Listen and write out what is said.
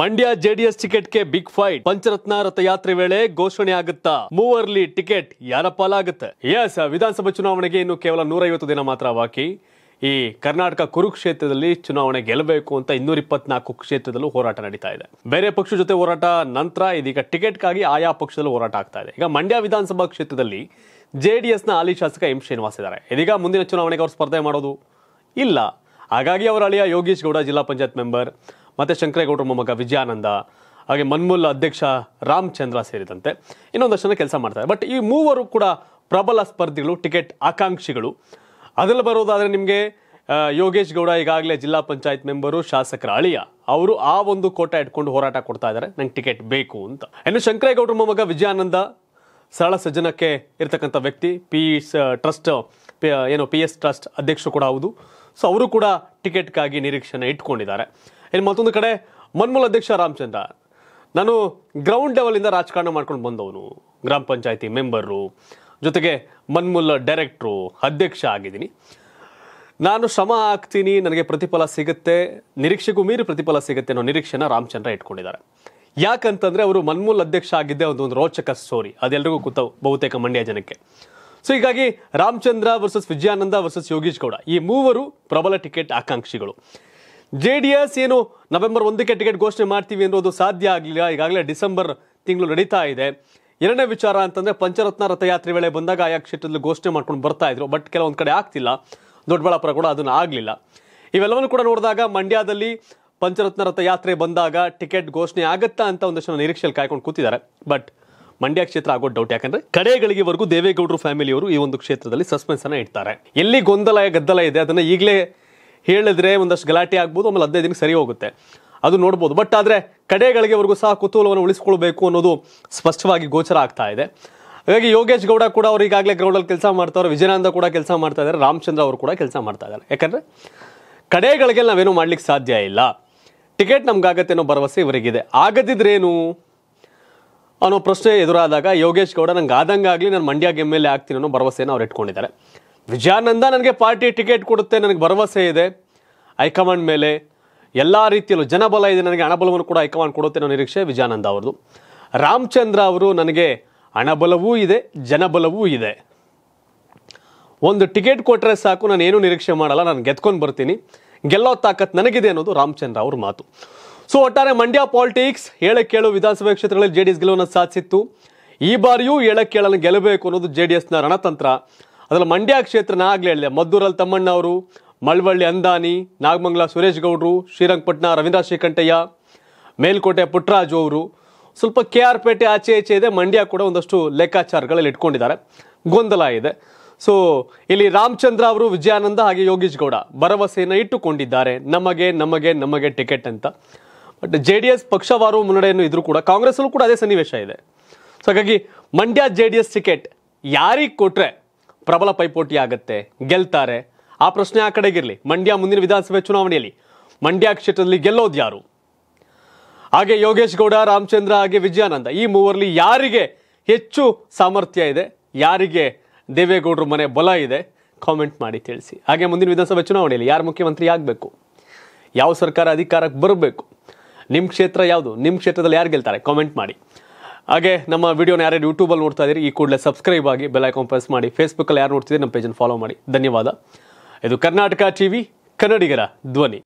Mandya JDS ticket ಗೆ big fight Pancharatna ರಥಯಾತ್ರೆ ವೇಳೆ ಘೋಷಣೆ ಆಗುತ್ತಾ ಮೂವರ್ಲಿ ಟಿಕೆಟ್ ಯಾರ ಪಾಲಾಗುತ್ತೆ ಎಸ್ ವಿಧಾನಸಭಾ ಚುನಾವಣೆಗೆ ಇನ್ನು ಕೇವಲ ನೂರೈವತ್ತು ದಿನ ಮಾತ್ರ ಬಾಕಿ ಈ ಕರ್ನಾಟಕ ಕುರುಕ್ಷೇತ್ರದಲ್ಲಿ ಚುನಾವಣೆ ಗೆಲ್ಲಬೇಕು ಅಂತ ಇನ್ನೂರ ಇಪ್ಪತ್ನಾಲ್ಕು ಕ್ಷೇತ್ರದಲ್ಲೂ ಹೋರಾಟ ನಡೀತಾ ಇದೆ ಬೇರೆ ಪಕ್ಷದ ಜೊತೆ ಹೋರಾಟ ನಂತರ ಇದೀಗ ಟಿಕೆಟ್ಗಾಗಿ ಆಯಾ ಪಕ್ಷದಲ್ಲೂ ಹೋರಾಟ ಆಗ್ತಾ ಇದೆ ಈಗ ಮಂಡ್ಯ ವಿಧಾನಸಭಾ ಕ್ಷೇತ್ರದಲ್ಲಿ ಜೆ ಡಿ ಎಸ್ನ ಹಾಲಿ ಶಾಸಕ ಎಂ ಶ್ರೀನಿವಾಸ್ ಇದ್ದಾರೆ ಇದೀಗ ಮುಂದಿನ ಚುನಾವಣೆಗೆ ಅವರು ಸ್ಪರ್ಧೆ ಮಾಡೋದು ಇಲ್ಲ ಹಾಗಾಗಿ ಅವರ ಅಳಿಯ ಯೋಗೀಶ್ ಗೌಡ ಜಿಲ್ಲಾ ಪಂಚಾಯತ್ ಮೆಂಬರ್ ಮತ್ತು ಶಂಕರೇಗೌಡರ ಮೊಮ್ಮಗ ವಿಜಯಾನಂದ ಹಾಗೆ ಮನ್ಮೂಲ್ ಅಧ್ಯಕ್ಷ ರಾಮಚಂದ್ರ ಸೇರಿದಂತೆ ಇನ್ನೊಂದಷ್ಟು ಜನ ಕೆಲಸ ಮಾಡ್ತಾರೆ ಬಟ್ ಈ ಮೂವರು ಕೂಡ ಪ್ರಬಲ ಸ್ಪರ್ಧಿಗಳು ಟಿಕೆಟ್ ಆಕಾಂಕ್ಷಿಗಳು ಅದರಲ್ಲಿ ಬರೋದಾದರೆ ನಿಮಗೆ ಯೋಗೇಶ್ ಗೌಡ ಈಗಾಗಲೇ ಜಿಲ್ಲಾ ಪಂಚಾಯತ್ ಮೆಂಬರು ಶಾಸಕರ ಅಳಿಯ ಅವರು ಆ ಒಂದು ಕೋಟ ಇಟ್ಕೊಂಡು ಹೋರಾಟ ಕೊಡ್ತಾ ಇದ್ದಾರೆ ನಂಗೆ ಟಿಕೆಟ್ ಬೇಕು ಅಂತ ಇನ್ನು ಶಂಕರೇಗೌಡರ ಮೊಮ್ಮಗ ವಿಜಯಾನಂದ ಸರಳ ಸಜ್ಜನಕ್ಕೆ ಇರ್ತಕ್ಕಂಥ ವ್ಯಕ್ತಿ ಪಿ ಟ್ರಸ್ಟ್ ಏನು ಪಿ ಎಸ್ ಟ್ರಸ್ಟ್ ಅಧ್ಯಕ್ಷರು ಕೂಡ ಹೌದು ಸೊ ಅವರು ಕೂಡ ಟಿಕೆಟ್ಗಾಗಿ ನಿರೀಕ್ಷೆನ ಇಟ್ಕೊಂಡಿದ್ದಾರೆ ಇನ್ನು ಮತ್ತೊಂದು ಕಡೆ ಮನ್ಮೂಲ ಅಧ್ಯಕ್ಷ ರಾಮಚಂದ್ರ ನಾನು ಗ್ರೌಂಡ್ ಲೆವೆಲಿಂದ ರಾಜಕಾರಣ ಮಾಡ್ಕೊಂಡು ಬಂದವನು ಗ್ರಾಮ ಪಂಚಾಯತಿ ಮೆಂಬರು ಜೊತೆಗೆ ಮನ್ಮೂಲ ಡೈರೆಕ್ಟ್ರು ಅಧ್ಯಕ್ಷ ಆಗಿದ್ದೀನಿ ನಾನು ಶ್ರಮ ಹಾಕ್ತೀನಿ ನನಗೆ ಪ್ರತಿಫಲ ಸಿಗುತ್ತೆ ನಿರೀಕ್ಷೆಗೂ ಮೀರಿ ಪ್ರತಿಫಲ ಸಿಗುತ್ತೆ ಅನ್ನೋ ನಿರೀಕ್ಷೆನ ರಾಮಚಂದ್ರ ಇಟ್ಕೊಂಡಿದ್ದಾರೆ ಯಾಕಂತಂದರೆ ಅವರು ಮನ್ಮೂಲ್ ಅಧ್ಯಕ್ಷ ಆಗಿದ್ದೇ ಒಂದು ಒಂದು ರೋಚಕ ಸ್ಟೋರಿ ಅದೆಲ್ಲರಿಗೂ ಕೂತ ಬಹುತೇಕ ಮಂಡ್ಯ ಜನಕ್ಕೆ ಸೊ ಹೀಗಾಗಿ ರಾಮಚಂದ್ರ ವರ್ಸಸ್ ವಿಜಯಾನಂದ ವರ್ಸಸ್ ಯೋಗೀಶ್ ಗೌಡ ಈ ಮೂವರು ಪ್ರಬಲ ಟಿಕೆಟ್ ಆಕಾಂಕ್ಷಿಗಳು ಜೆ ಡಿ ಎಸ್ ಏನು ನವೆಂಬರ್ ಒಂದಕ್ಕೆ ಟಿಕೆಟ್ ಘೋಷಣೆ ಮಾಡ್ತೀವಿ ಅನ್ನೋದು ಸಾಧ್ಯ ಆಗಲಿಲ್ಲ ಈಗಾಗಲೇ ಡಿಸೆಂಬರ್ ತಿಂಗಳು ನಡೀತಾ ಇದೆ ಎರಡನೇ ವಿಚಾರ ಅಂತಂದ್ರೆ ಪಂಚರತ್ನ ರಥಯಾತ್ರೆ ವೇಳೆ ಬಂದಾಗ ಆಯಾ ಕ್ಷೇತ್ರದಲ್ಲಿ ಘೋಷಣೆ ಮಾಡ್ಕೊಂಡು ಬರ್ತಾ ಇದ್ರು ಬಟ್ ಕೆಲವೊಂದು ಕಡೆ ಆಗ್ತಿಲ್ಲ ದೊಡ್ಡಬಳ್ಳಾಪುರ ಕೂಡ ಅದನ್ನು ಆಗಲಿಲ್ಲ ಇವೆಲ್ಲವನ್ನು ಕೂಡ ನೋಡಿದಾಗ ಮಂಡ್ಯದಲ್ಲಿ ಪಂಚರತ್ನ ರಥಯಾತ್ರೆ ಬಂದಾಗ ಟಿಕೆಟ್ ಘೋಷಣೆ ಆಗುತ್ತಾ ಅಂತ ಒಂದಷ್ಟು ನಿರೀಕ್ಷೆಯಲ್ಲಿ ಕಾಯ್ಕೊಂಡು ಕೂತಿದ್ದಾರೆ ಬಟ್ ಮಂಡ್ಯ ಕ್ಷೇತ್ರ ಆಗೋ ಡೌಟ್ ಯಾಕಂದ್ರೆ ಕಡೆಗಳಿಗೆವರೆಗೂ ದೇವೇಗೌಡರು ಫ್ಯಾಮಿಲಿಯವರು ಈ ಒಂದು ಕ್ಷೇತ್ರದಲ್ಲಿ ಸಸ್ಪೆನ್ಸ್ ಅನ್ನ ಇಡ್ತಾರೆ ಎಲ್ಲಿ ಗೊಂದಲ ಗದ್ದಲ ಇದೆ ಅದನ್ನ ಈಗಲೇ ಹೇಳಿದ್ರೆ ಒಂದಷ್ಟು ಗಲಾಟೆ ಆಗ್ಬೋದು ಆಮೇಲೆ ಹದಿನೈದು ದಿನಕ್ಕೆ ಸರಿ ಹೋಗುತ್ತೆ ಅದು ನೋಡ್ಬೋದು ಬಟ್ ಆದರೆ ಕಡೆಗಳಿಗೆವರೆಗೂ ಸಹ ಕುತೂಹಲವನ್ನು ಉಳಿಸ್ಕೊಳ್ಬೇಕು ಅನ್ನೋದು ಸ್ಪಷ್ಟವಾಗಿ ಗೋಚರ ಆಗ್ತಾ ಇದೆ ಹಾಗಾಗಿ ಯೋಗೇಶ್ ಗೌಡ ಕೂಡ ಅವರು ಈಗಾಗಲೇ ಗ್ರೌಂಡಲ್ಲಿ ಕೆಲಸ ಮಾಡ್ತಾವ್ರೆ ವಿಜಯಾನಂದ ಕೂಡ ಕೆಲಸ ಮಾಡ್ತಾ ಇದ್ದಾರೆ ರಾಮಚಂದ್ರ ಅವರು ಕೂಡ ಕೆಲಸ ಮಾಡ್ತಾ ಇದ್ದಾರೆ ಯಾಕಂದರೆ ಕಡೆಗಳಿಗೆ ನಾವೇನು ಮಾಡ್ಲಿಕ್ಕೆ ಸಾಧ್ಯ ಇಲ್ಲ ಟಿಕೆಟ್ ನಮ್ಗಾಗತ್ತೆ ಅನ್ನೋ ಭರವಸೆ ಇವರಿಗಿದೆ ಆಗದಿದ್ರೇನು ಅನ್ನೋ ಪ್ರಶ್ನೆ ಎದುರಾದಾಗ ಯೋಗೇಶ್ ಗೌಡ ನಂಗೆ ಆಗಲಿ ನಾನು ಮಂಡ್ಯ ಎಮ್ ಎಲ್ ಎ ಆಗ್ತೀನಿ ಅನ್ನೋ ಭರವಸೆಯನ್ನು ಅವ್ರು ಇಟ್ಕೊಂಡಿದ್ದಾರೆ ವಿಜಯಾನಂದ ನನಗೆ ಪಾರ್ಟಿ ಟಿಕೆಟ್ ಕೊಡುತ್ತೆ ನನಗೆ ಭರವಸೆ ಇದೆ ಹೈಕಮಾಂಡ್ ಮೇಲೆ ಎಲ್ಲ ರೀತಿಯಲ್ಲೂ ಜನಬಲ ಇದೆ ನನಗೆ ಹಣಬಲವನ್ನು ಕೂಡ ಹೈಕಮಾಂಡ್ ಕೊಡುತ್ತೆ ಅನ್ನೋ ನಿರೀಕ್ಷೆ ವಿಜಯಾನಂದ ಅವರದು ರಾಮಚಂದ್ರ ಅವರು ನನಗೆ ಹಣಬಲವೂ ಇದೆ ಜನಬಲವೂ ಇದೆ ಒಂದು ಟಿಕೆಟ್ ಕೊಟ್ಟರೆ ಸಾಕು ನಾನು ಏನೂ ನಿರೀಕ್ಷೆ ಮಾಡಲ್ಲ ನಾನು ಗೆದ್ಕೊಂಡು ಬರ್ತೀನಿ ಗೆಲ್ಲೋ ತಾಕತ್ ನನಗಿದೆ ಅನ್ನೋದು ರಾಮಚಂದ್ರ ಅವ್ರ ಮಾತು ಸೊ ಒಟ್ಟಾರೆ ಮಂಡ್ಯ ಪಾಲಿಟಿಕ್ಸ್ ಏಳಕ್ಕೇಳು ವಿಧಾನಸಭೆ ಕ್ಷೇತ್ರಗಳಲ್ಲಿ ಜೆ ಡಿ ಎಸ್ ಗೆಲುವನ್ನು ಸಾಧಿಸಿತ್ತು ಈ ಬಾರಿಯೂ ಏಳಕ್ಕೇಳನ್ನು ಗೆಲ್ಲಬೇಕು ಅನ್ನೋದು ಜೆ ಡಿ ಎಸ್ನ ರಣತಂತ್ರ ಅದರಲ್ಲಿ ಮಂಡ್ಯ ಕ್ಷೇತ್ರನ ಆಗಲೇ ಹೇಳಿದೆ ಮದ್ದೂರಲ್ಲಿ ತಮ್ಮಣ್ಣ ಅವರು ಮಳವಳ್ಳಿ ಅಂದಾನಿ ನಾಗಮಂಗಲ ಸುರೇಶ್ ಗೌಡ್ರು ಶ್ರೀರಂಗಪಟ್ಟಣ ರವೀಂದ್ರ ಶ್ರೀಕಂಠಯ್ಯ ಮೇಲ್ಕೋಟೆ ಪುಟ್ಟರಾಜು ಅವರು ಸ್ವಲ್ಪ ಕೆ ಆರ್ ಪೇಟೆ ಆಚೆ ಈಚೆ ಇದೆ ಮಂಡ್ಯ ಕೂಡ ಒಂದಷ್ಟು ಲೆಕ್ಕಾಚಾರಗಳಲ್ಲಿ ಇಟ್ಕೊಂಡಿದ್ದಾರೆ ಗೊಂದಲ ಇದೆ ಸೊ ಇಲ್ಲಿ ರಾಮಚಂದ್ರ ಅವರು ವಿಜಯಾನಂದ ಹಾಗೆ ಯೋಗೀಶ್ ಗೌಡ ಭರವಸೆಯನ್ನು ಇಟ್ಟುಕೊಂಡಿದ್ದಾರೆ ನಮಗೆ ನಮಗೆ ನಮಗೆ ಟಿಕೆಟ್ ಅಂತ ಬಟ್ ಜೆ ಡಿ ಎಸ್ ಪಕ್ಷವಾರು ಮುನ್ನಡೆಯನ್ನು ಇದ್ರೂ ಕೂಡ ಕಾಂಗ್ರೆಸ್ಸಲ್ಲೂ ಕೂಡ ಅದೇ ಸನ್ನಿವೇಶ ಇದೆ ಸೊ ಹಾಗಾಗಿ Mandya J D S ticket ಯಾರಿಗೆ ಕೊಟ್ಟರೆ ಪ್ರಬಲ ಪೈಪೋಟಿ ಆಗುತ್ತೆ ಗೆಲ್ತಾರೆ ಆ ಪ್ರಶ್ನೆ ಆ ಕಡೆಗಿರಲಿ ಮಂಡ್ಯ ಮುಂದಿನ ವಿಧಾನಸಭೆ ಚುನಾವಣೆಯಲ್ಲಿ ಮಂಡ್ಯ ಕ್ಷೇತ್ರದಲ್ಲಿ ಗೆಲ್ಲೋದು ಯಾರು ಹಾಗೆ ಯೋಗೇಶ್ ಗೌಡ ರಾಮಚಂದ್ರ ಹಾಗೆ ವಿಜಯಾನಂದ ಈ ಮೂವರಲ್ಲಿ ಯಾರಿಗೆ ಹೆಚ್ಚು ಸಾಮರ್ಥ್ಯ ಇದೆ ಯಾರಿಗೆ ದೇವೇಗೌಡರ ಮನೆ ಬಲ ಇದೆ ಕಾಮೆಂಟ್ ಮಾಡಿ ತಿಳಿಸಿ ಹಾಗೆ ಮುಂದಿನ ವಿಧಾನಸಭೆ ಚುನಾವಣೆಯಲ್ಲಿ ಯಾರು ಮುಖ್ಯಮಂತ್ರಿ ಆಗಬೇಕು ಯಾವ ಸರ್ಕಾರ ಅಧಿಕಾರಕ್ಕೆ ಬರಬೇಕು ನಿಮ್ಮ ಕ್ಷೇತ್ರ ಯಾವುದು ನಿಮ್ಮ ಕ್ಷೇತ್ರದಲ್ಲಿ ಯಾರು ಗೆಲ್ತಾರೆ ಕಾಮೆಂಟ್ ಮಾಡಿ ಹಾಗೆ ನಮ್ಮ ವಿಡಿಯೋನ ಯಾರ್ಯಾರು ಯೂಟ್ಯೂಬಲ್ಲಿ ನೋಡ್ತಾ ಇದ್ದೀರಿ ಈ ಕೂಡಲೇ ಸಬ್ಸ್ಕ್ರೈಬ್ ಆಗಿ ಬೆಲ್ ಐಕಾನ್ ಪ್ರೆಸ್ ಮಾಡಿ ಫೇಸ್ಬುಕ್ಕಲ್ಲಿ ಯಾರು ನೋಡ್ತಿದ್ದೀರಿ ನಮ್ಮ ಪೇಜನ್ನು ಫಾಲೋ ಮಾಡಿ ಧನ್ಯವಾದ ಇದು ಕರ್ನಾಟಕ ಟಿವಿ ಕನ್ನಡಿಗರ ಧ್ವನಿ